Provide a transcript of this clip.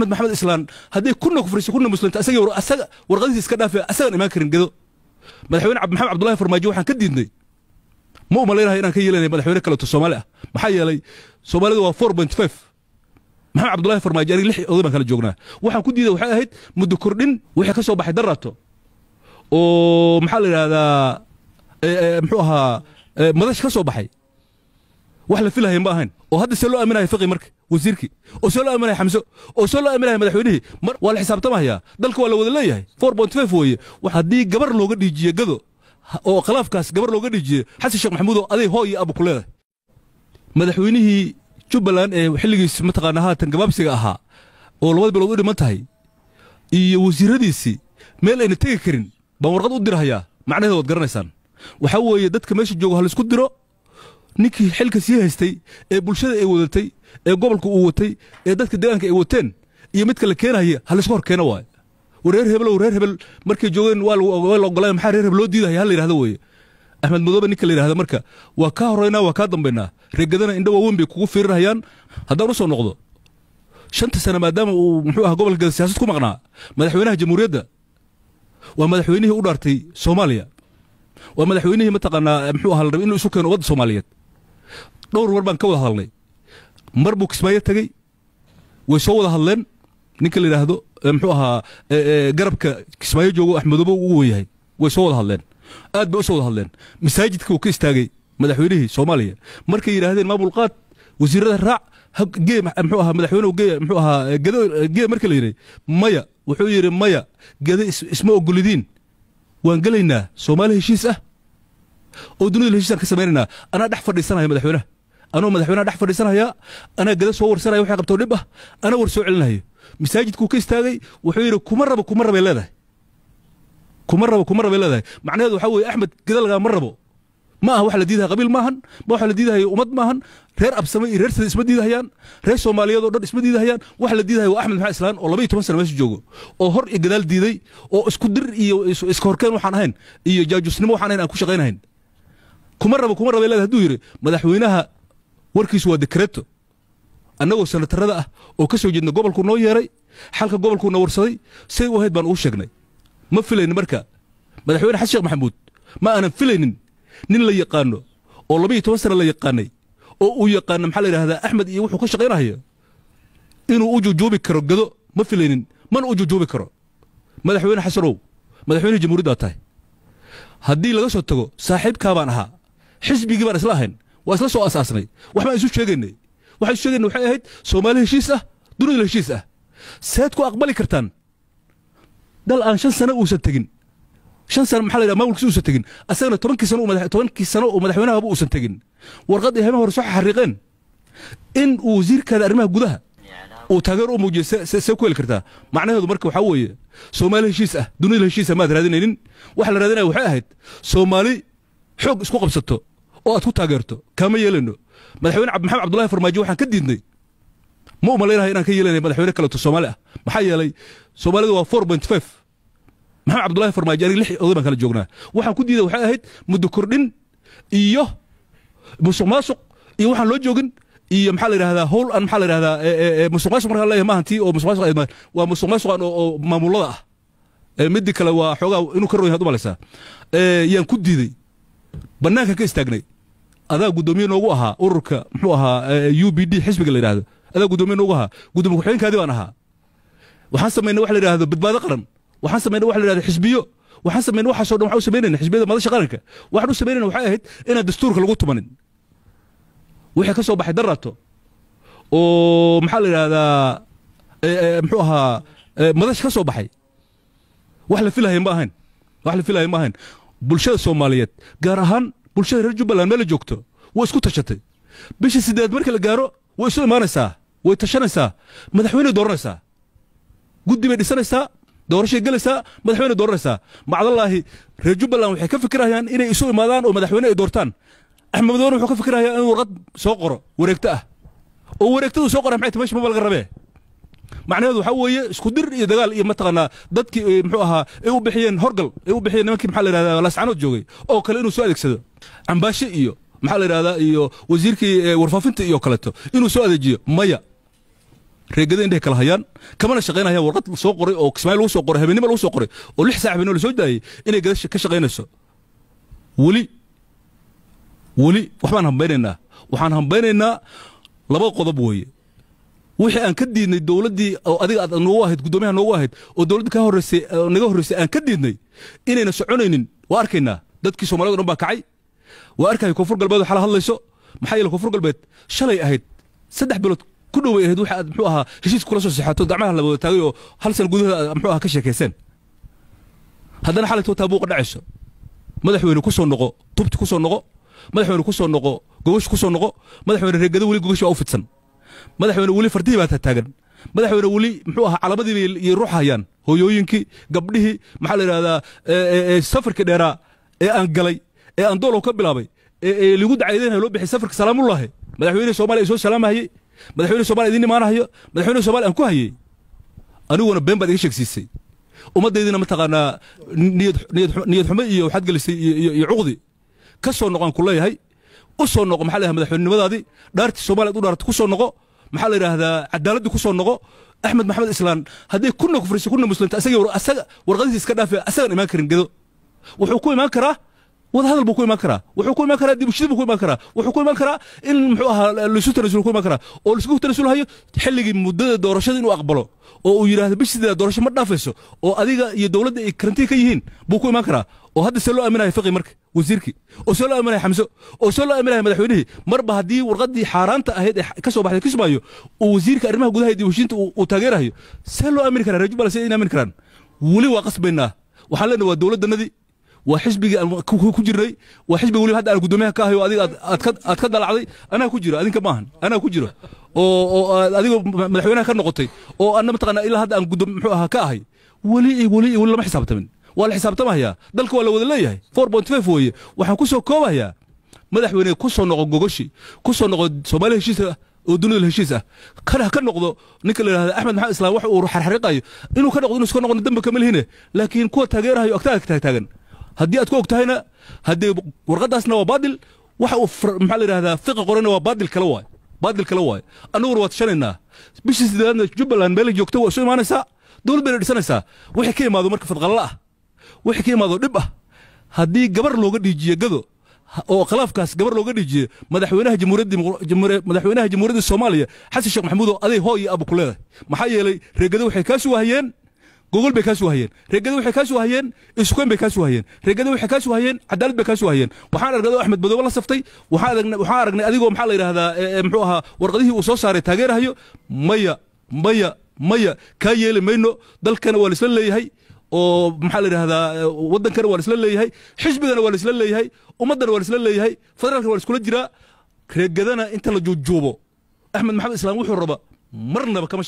axmed maxamed islaan hadday kuna kufriso kuna muslimta asaga warqadiisa iska dhaafe asagan imaan karin gedo madaxweyne maxamed cabdullahi farmaajo waxaan ka diidnay ma u malaynaha inaan ka yeelanay madaxweyne kaleeto soomaali ah maxaa yeelay soomaalidu waa four point five maxamed cabdullahi farmaajo aniga lix oday baan kala joognaa waxaan ku diiday waxay ahayd muddo kordhin wixii ka soo baxay daraato oo maxaa la yidhaahdaa muxuu ahaa madash ka soo baxay wax la filahay ma ahayn oo hadda see loo aaminahay faqi marka wasiirkii oo see loo aaminahay xamso oo see loo aaminahay madaxweynihii mar waa la xisaabtamahayaa dalka waa la wada leeyahay four bont five weeye wax haddii gabar looga dhiijiye gado oo khilaafkaas gabar looga dhiijiye xasan sheekh maxamuudo aday hoo iyo abu ku leedahay madaxweynihii jubbaland ee xilligiis mataqaanaa haatan gabaabsiga ahaa oo labada bilood u dhiman tahay iyo wasiiradiisii meel ayna tegi karin baan warqad u dirhayaa macnaheed waad garanaysaan waxaa weeye dadka meesha jooga ha laisku diro ninkii xilka sii haystay ee bulshada ay wadatay ee gobolka uu watay ee dadka deegaanka ay wateen iyo midka la keenaya ha hor keeno waay wareer hebelo reer hebel markay joogeen waa la maxaa reer hebel loo diidahaya hal la weeye axmed mudoobe ninka la yidhahda marka waa kaa horaynaa waa kaa dambaynaa reegadana indha waaweyn bay kugu fiirinayaan haddaan u soo noqdo shanta sane maadaama uu muxuu aha gobolka siyaasad ku maqnaa madaxweynaha jamhuuriyadda waa madaxweynihii u dhaartay soomaaliya waa madaxweynihii mataqaanaa muxuu aha la raba inuu isu keeno ummadda soomaaliyeed dhowr war baan ka wada hadalnay mar buu kismaayo tegey way soo wada hadleen ninka la yidhaahdo muxuu ahaa garabka kismaayo joogo axmedobo ugu weyahay way soo wada hadleen aad bay u wada hadleen masaajidka uu ka istaagay madaxweynihii soomaaliya markay yidhaahdeen maamulqaad wasiirada raac gee muxuu ahaa madaxweynuhu gee muxuu ahaa gado gee markii la yidhi maya wuxuu yidhi maya gado isma ogolidiin waan gelaynaa soomaali heshiis ah oo dunida heshiisaan ka samaynayna anaa dhex fadhiisanaya madaxweynaha anoo madaxweynaha dhex fadhiisanaya anaa gada soo warsanaya waxay qabto dhib ah anaa war soo celinayo masaajidkuu ka istaagay wuxuu yidhi kuma rabo kuma rabay leedahay kuma rabo kuma rabay leedahay macnaheedu waxaa weeye axmed gada lagaa ma rabo ma aha wax la diidahay qabiil maahan ma wax la diidahay ummad maahan reer absame iyo reer sada isma diidahayaan reer soomaaliyeed oo dhan isma diidahayaan wax la diidahay waa axmed maxamed islaan oo laba toban sana meesha joogo oo hor iyo gadaal diiday oo isku dir iyo iska waxaan ahayn iyo jaajusnimo waxaan ahayn aan ku shaqaynahayn kuma rabo kuma rabo ilaad haduu yidhi madaxweynaha warkiisu waa dekreto annagoo sanatarada ah oo ka soo jeedna gobolku noo yeeray xalka gobolkuuna warsaday say u ahayd baan uu sheegnay ma filaynin marka madaxweyne xasan sheekh maxamuud ma aanan filaynin nin la yaqaanno oo labaiyo toban sana la yaqaannay oo uu yaqaano maxaa la yidhaahdaa axmed iyo wuxuu ka shaqaynahaya inuu u jujuubi karo gado ma filaynin mana u jujuubi karo madaxweyne xasanow madaxweyne jamhuuriyaddaa tahay haddii laga soo tago saaxiibkaa baan ahaa xisbigii baan isla ahayn waa isla soo asaasnay waxbaan isu sheegaynay waxaan isu sheegayna waxay ahayd soomaali heshiis ah duniyala heshiis ah seed ku aqbali kartaan dal aan shan sano uusan tegin shan sano maxaa la yidhaha maamulkiisa uusan tegin asagana tobankii sano tobankii sano oo madaxweynahaaba uusan tegin warqad iyo hore soo xariiqeen in uu wasiirkaada arrimaha gudaha uu taageer u muujiyo see ku heli kartaa macnaheedu marka waxaa weeye soomaali heshiis ah duniyada heshiisa ah, maad raadinaynin waxa la raadinaya waxay ahayd soomaali xoog isku qabsato oo aad ku taageerto kaama yeelano madaxweyne maxamed cabdulahi farmaajo waxaan ka diidnay ma umalaynahay inaan ka yeelanay madaxweyne kaleeto soomaali ah maxaa yeelay soomaalidu waa for point five maxamed cabdulahi farmaajo aniga lix oday baan kala joognaa waxaan ku diiday waxay ahayd muddo kordhin iyo musuq maasuq iyo waxaan loo joogin iyo maxaa la yidhahdaa howl aan maxaa la yidhahdaa musuq maasuq markaa leeyahay maahan tii oo musuq maasuq aymaan waa musuq maasuqan oo maamulada ah midii kale waa xoogaa inuu ka roon yahay ad u yaan ku diiday bannaankan ka istaagnay adaa gudoomiye noogu ahaa ururka mxuu ahaa eh, u b d xisbiga la yidhahdo adaa gudoomiye noogu ahaa gudoomiye ku-xigeenkaadii baan ahaa waxaan samaynay wax la yidhahdo badbaado qaran waxaan samaynay wax la yidhahdo xisbiyo waxaan samaynay waxaasoo dhan waxaan u samaynayna xisbiyada madasha qaranka waxaan u samaynayna waxay ahayd inaan dastuurka lagu tumanin wixii ka soo baxay daraato oo maxaa la yidhahdaa eh, eh, mxuu ahaa madasha ka soo baxay wax la filahaya ma ahayn wax la filahaya ma ahayn bulshada soomaaliyeed gaar ahaan bulshada reer jubbaland meel joogto way isku tashatay bisha sideed marka la gaaro way isu imaanaysaa way tashanaysaa madaxweyne dooranaysaa guddi bay dhisanaysaa doorashay gelaysaa madaxweyne dooranaysaa macdallaahi reer jubbaland waxay ka fikirayaan inay isu imaadaan oo madaxweyne ay doortaan axmed madowne wuxuu ka fikirayaa inuu warqad soo qoro wareegto ah oo wareegtadu soo qora maxay tahay meesha maba laga rabee macnaheedu waxaa weeye isku dir iyo dagaal iyo mataqaanaa dadkii eh, muxuu ahaa ay u bixiyeen horgal ay u bixiyeen nimankii maxaa la yidhahdaa laascanood joogay oo kale inuu soo adeegsado cambaashe iyo maxaa la yidhahdaa iyo wasiirkii eh, warfaafinta iyo kaleto inuu soo adeejiyo maya reegada indhahay kala hayaan kamana shaqaynayaan warqad soo qoray oo kismaayo lagu soo qoray habeenimo lagu soo qoray oo lix saax habeenimo lasoo daayey inay gada ka shaqaynayso weli weli waxbaan hambaynaynaa waxaan hambaynaynaa laba qodob weeye wixii aan ka diidnay dowladdii oo adiga aad noogu ahayd guddoomiyaha noogu ahayd oo dowladda ka horreysay naga horreysay aan ka diidnay inayna soconaynin waa arkaynaa dadkii soomaaliyad dhan baa kacay waa arkaya koonfur galbeed waxaa la hadlayso maxaa yeele koonfur galbeed shalay ahayd saddex bilood ku dhowbay ahayd waxa muxuu ahaa heshiis kula soo saxaato gacmaha la wada taagay oo hal sana gudahood muxuu ahaa ka sheekayseen haddana xalay too taabuuqa dhacayso madaxweyne ku soo noqo tubti ku soo noqo madaxweyne ku soo noqo gogosh ku soo noqo madaxweyne reegada weli gogosh waa u fidsan madaxweyne weli fardihii baa taagan madaxweyne weli muxuu ahaa calaamadiiba ruux hayaan hoyooyinkii gabdhihii maxaa la yidhahdaa safarkii dheeraa ee aan galay ee aan ka bilaabay ee ligu dacaydanay loo bixi safarka salaamullaahi madaxweyne soomaliya soo salaamahayey madaxweyne somaliya idin imaanahayo madaxweyne somaliya aan ku hayey aniguna been baad iga sheegsiisay ummaddaydina mataqaanaa niyad xumo iyo waxaad iyo cuqdi ka soo noqo aan ku leeyahay u soo noqo maxaa la yahay madaxweynenimadaadii dhaartii soomaliyad u dhaarta ku soo noqo maxaa la yidhaahdaa cadaaladda ku soo noqo axmed maxamed islaan hadday kuna kufriso kuna muslimta asaga warqadiisa iska dhaafi asagaan imaan karin gedo wuxuu ku imaan karaa wadahadal buu ku iman karaa wuxuu ku iman karaa dibushiid buu ku iman karaa wuxuu ku iman karaa in muxuu ahaa laisu tanasulo ku iman karaa oo laisku tanasulo xilligii muddada doorashada inuu aqbalo oo uu yidhaahdo bishideeda doorasho ma dhaafayso oo adiga iyo dowladda ay karantiin ka yihiin buu ku iman karaa oo hadda see loo aaminaya fiqi marka wasiirkii oo see loo aaminaya xamso oo see loo aaminaya madaxweynihii marba haddii warqaddii xaaraanta ahayd ee ka soo baxday kismaayo oo wasiirka arrimaha gudaha iyo dibushiinta uu taageerayo see loo aamini karaa reer jubbaland see in karaan weli waa qasbaynaa waxaan leenahay waa dowladdannadii waa xisbigii ku jiray waa xisbiga weliba hadda aan guddoomiyaha ka ahay oo adiga aad ka dalacday anaa ku jira adinka maahan anaa ku jira oo adigoo madaxweynaha ka noqotay oo anna mataqaanaa ilaa hadda aan guddo muxuu ahaa ka ahay weli weli weli lama xisaabtamin waa la xisaabtamahayaa dalka waa la wada leeyahay four point five weeye waxaan ku soo koobahayaa madaxweyne ku soo noqo gogoshi ku soo noqo soomaaliya heshiisa ah oo dunida heshiis ah kana ka noqdo ninka la yidhahda axmed maxamed islaam wax uu xarxariqayo inuu ka noqdo inuu iska noqono dambe kama lihine laakiin kuwa taageerahayo agtaaga taagtaagan haddii aad ku og tahayna haddee warqadaasna waa baadil waxa uu maxaa la yidhahdaa fiqa qorana waa baadil kale waayo baadil kale waayo annaguna waa tashanaynaa bishii sideedaadna jubbaland meelay joogto waa soo imaanaysaa dowlad bayna dhisanaysaa wixii ka imaado marka fadqalla ah wixii ka imaado dhib ah haddii gabar looga dhiijiye gado oo khilaafkaas gabar looga dhiijiye madaxweynaha jamhuuriyadda soomaaliya xasan sheekh maxamuud oo aday hooyi abu ku leedahay maxaa yeelay reegado waxay kaa suwahayeen gogol bay kaasoo hayeen reegada waxay kaasoo hayeen isken bay kaasoo hayeen reegada waxay kaasoo hayeen cadaalad bay kaasoo hayeen waxaan aragnay oo axmed madoobe la saftay waxaan aragnay adigoo maxaa la yidhahdaa eh, eh, muxuu ahaa warqadihii uu soo saaray taageerahayo maya maya maya kaa yeeli mayno dalkana waa laisla leeyahay oo maxaa la yidhahdaa eh, waddankana waa laisla leeyahay xisbigana waa laisla leeyahay ummaddana waa laisla leeyahay federaalkana waa laiskula jiraa reegadana inta la juujuubo axmed maxamed islaam wuxuu raba marnaba kama